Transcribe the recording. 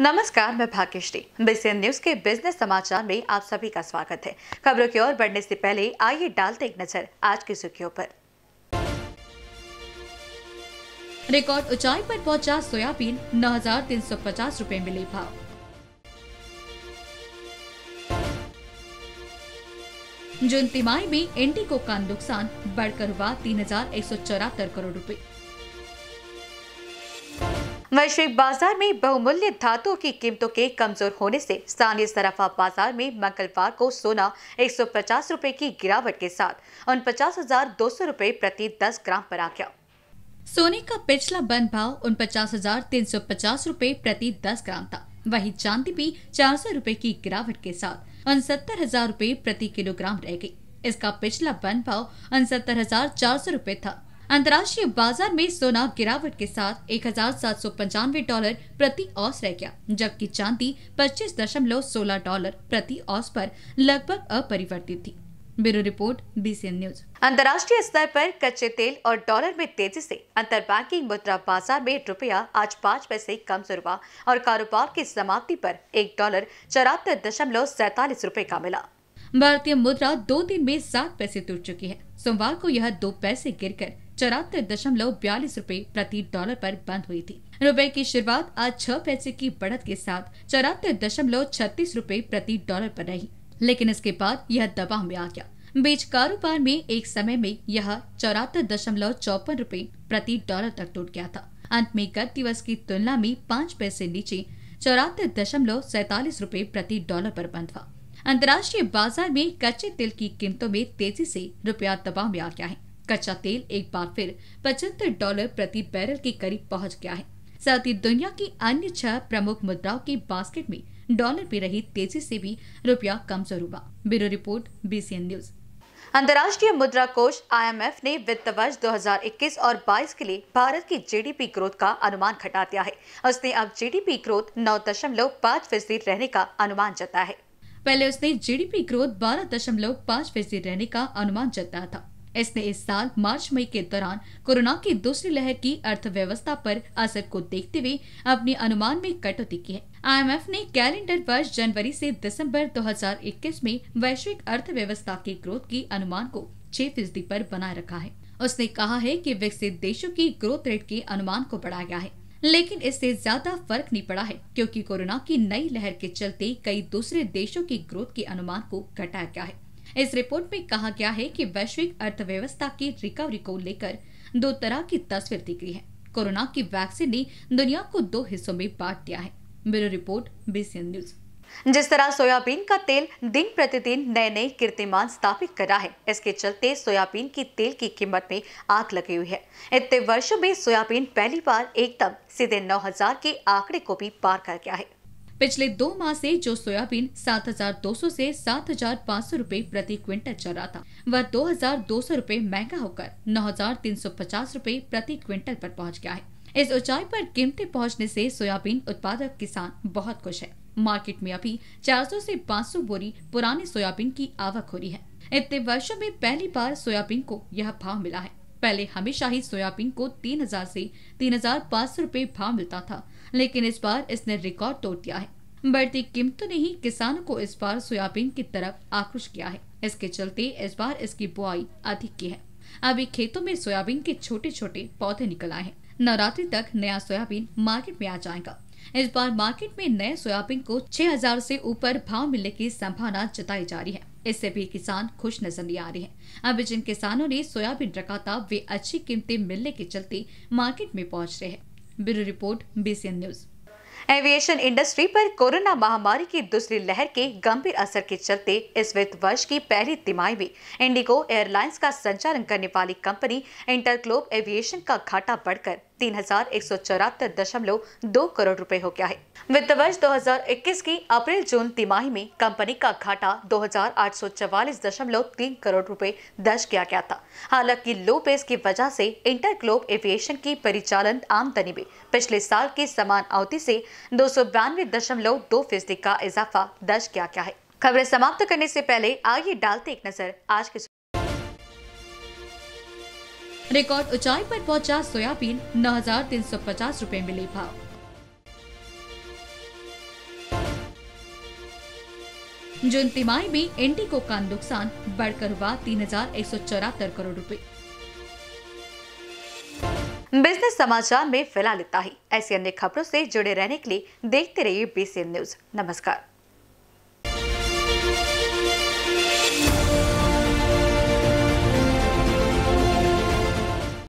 नमस्कार मैं Bhagyashree BCN news के बिजनेस समाचार में आप सभी का स्वागत है खबरों की ओर बढ़ने से पहले आइए डालते एक नजर आज की सुर्खियों पर रिकॉर्ड ऊंचाई पर पहुंचा सोयाबीन 9,350 रुपए मिले भाव जून तिमाही में एनडी को का नुकसान बढ़कर हुआ तीन करोड़ रुपए वैश्विक बाजार में बहुमूल्य धातुओं की कीमतों के कमजोर होने से स्थानीय सराफा बाजार में मंगलवार को सोना एक सौ की गिरावट के साथ उनपचास हजार दो सौ रुपए प्रति 10 ग्राम पर आ गया सोने का पिछला बंद भाव उनपचास हजार तीन सौ पचास रूपए प्रति 10 ग्राम था वही चांदी भी चार सौ रूपए की गिरावट के साथ उनसत्तर हजार रूपए प्रति किलोग्राम रह गई इसका पिछला बंद भाव उनसत्तर हजार चार सौ रूपए था अंतर्राष्ट्रीय बाजार में सोना गिरावट के साथ एक डॉलर प्रति औस रह गया जबकि चांदी पच्चीस दशमलव सोलह डॉलर प्रति औस पर लगभग अपरिवर्तित थी ब्यूरो रिपोर्ट बीसीएन न्यूज अंतर्राष्ट्रीय स्तर पर कच्चे तेल और डॉलर में तेजी से बैंकिंग मुद्रा बाजार में रुपया आज पाँच पैसे कम हुआ और कारोबार की समाप्ति पर एक डॉलर चौरातर दशमलव सैतालीस रूपए का मिला भारतीय मुद्रा दो दिन में सात पैसे टूट चुकी है सोमवार को यह दो पैसे गिरकर चौरातर दशमलव बयालीस रूपए प्रति डॉलर पर बंद हुई थी रुपए की शुरुआत आज छह पैसे की बढ़त के साथ चौरातर दशमलव छत्तीस रूपए प्रति डॉलर पर रही लेकिन इसके बाद यह दबाव में आ गया बीच कारोबार में एक समय में यह चौरातर दशमलव चौपन रूपए प्रति डॉलर तक टूट गया था अंत में गत दिवस की तुलना में पाँच पैसे नीचे चौरातर दशमलव सैतालीस रूपए प्रति डॉलर पर बंद हुआ अंतर्राष्ट्रीय बाजार में कच्चे तेल की कीमतों में तेजी से रुपया दबाव में आ गया है कच्चा तेल एक बार फिर पचहत्तर डॉलर प्रति बैरल के करीब पहुंच गया है साथ ही दुनिया की अन्य छह प्रमुख मुद्राओं के बास्केट में डॉलर में रही तेजी से भी रुपया कमजोर हुआ ब्यूरो रिपोर्ट बीसीएन न्यूज अंतर्राष्ट्रीय मुद्रा कोष आईएमएफ ने वित्त वर्ष 2021 और 22 के लिए भारत की जीडीपी ग्रोथ का अनुमान घटा दिया है उसने अब जीडीपी ग्रोथ नौ दशमलव पाँच फीसदी रहने का अनुमान जताया है पहले उसने जीडीपी ग्रोथ बारह दशमलव पाँच फीसदी रहने का अनुमान जताया था इसने इस साल मार्च मई के दौरान कोरोना की दूसरी लहर की अर्थव्यवस्था पर असर को देखते हुए अपने अनुमान में कटौती की है आईएमएफ ने कैलेंडर वर्ष जनवरी से दिसंबर 2021 में वैश्विक अर्थव्यवस्था के ग्रोथ की अनुमान को छह फीसदी आरोप बनाए रखा है उसने कहा है कि विकसित देशों की ग्रोथ रेट के अनुमान को बढ़ाया गया है लेकिन इससे ज्यादा फर्क नहीं पड़ा है क्योंकि कोरोना की नई लहर के चलते कई दूसरे देशों की ग्रोथ के अनुमान को घटाया गया है इस रिपोर्ट में कहा गया है कि वैश्विक अर्थव्यवस्था की रिकवरी को लेकर दो तरह की तस्वीर गई है कोरोना की वैक्सीन ने दुनिया को दो हिस्सों में बांट दिया है ब्यूरो रिपोर्ट बीसीएन न्यूज़ जिस तरह सोयाबीन का तेल दिन प्रतिदिन नए नए कीर्तिमान स्थापित कर रहा है इसके चलते सोयाबीन की तेल की कीमत में आग लगी हुई है इतने वर्षों में सोयाबीन पहली बार एकदम सीधे 9000 के आंकड़े को भी पार कर गया है पिछले दो माह से जो सोयाबीन 7,200 से 7,500 रुपए प्रति क्विंटल चल रहा था वह 2,200 रुपए महंगा होकर 9,350 रुपए प्रति क्विंटल पर पहुंच गया है इस ऊंचाई पर कीमतें पहुंचने से सोयाबीन उत्पादक किसान बहुत खुश है मार्केट में अभी 400 से 500 बोरी पुराने सोयाबीन की आवक हो रही है इतने वर्षों में पहली बार सोयाबीन को यह भाव मिला है पहले हमेशा ही सोयाबीन को 3000 से तीन हजार पाँच सौ रूपए भाव मिलता था लेकिन इस बार इसने रिकॉर्ड तोड़ दिया है बढ़ती कीमतों ने ही किसानों को इस बार सोयाबीन की तरफ आकृष्ट किया है इसके चलते इस बार इसकी बुआई अधिक की है अभी खेतों में सोयाबीन के छोटे छोटे पौधे निकल आए हैं नवरात्रि तक नया सोयाबीन मार्केट में आ जाएगा इस बार मार्केट में नए सोयाबीन को 6000 से ऊपर भाव मिलने की संभावना जताई जा रही है इससे भी किसान खुश नजर नहीं आ रहे हैं अब जिन किसानों ने सोयाबीन रखा था वे अच्छी कीमतें मिलने के चलते मार्केट में पहुंच रहे हैं bureau report BCN news aviation industry पर कोरोना महामारी की दूसरी लहर के गंभीर असर के चलते इस वित्त वर्ष की पहली तिमाही में इंडिगो एयरलाइंस का संचालन करने वाली कंपनी इंटरग्लोब एविएशन का घाटा बढ़कर तीन हजार एक सौ चौरातर दशमलव दो करोड़ रुपए हो गया है वित्त वर्ष 2021 की अप्रैल जून तिमाही में कंपनी का घाटा दो हजार आठ सौ चवालीस दशमलव तीन करोड़ रुपए दर्ज किया गया था हालांकि लो पेस की वजह से इंटरग्लोब एविएशन की परिचालन आमदनी में पिछले साल की समान अवधि से दो सौ बयानवे दशमलव दो फीसदी का इजाफा दर्ज किया गया है खबरें समाप्त करने से पहले आइए डालते एक नजर आज के रिकॉर्ड ऊंचाई पर पहुंचा सोयाबीन नौ हजार तीन सौ पचास रूपए मिले भाव जून तिमाही में इंडिको का नुकसान बढ़कर हुआ तीन हजार एक सौ चौरातर करोड़ रूपए बिजनेस समाचार में फिलहाल इतना ही ऐसी अन्य खबरों से जुड़े रहने के लिए देखते रहिए बीसीएन न्यूज नमस्कार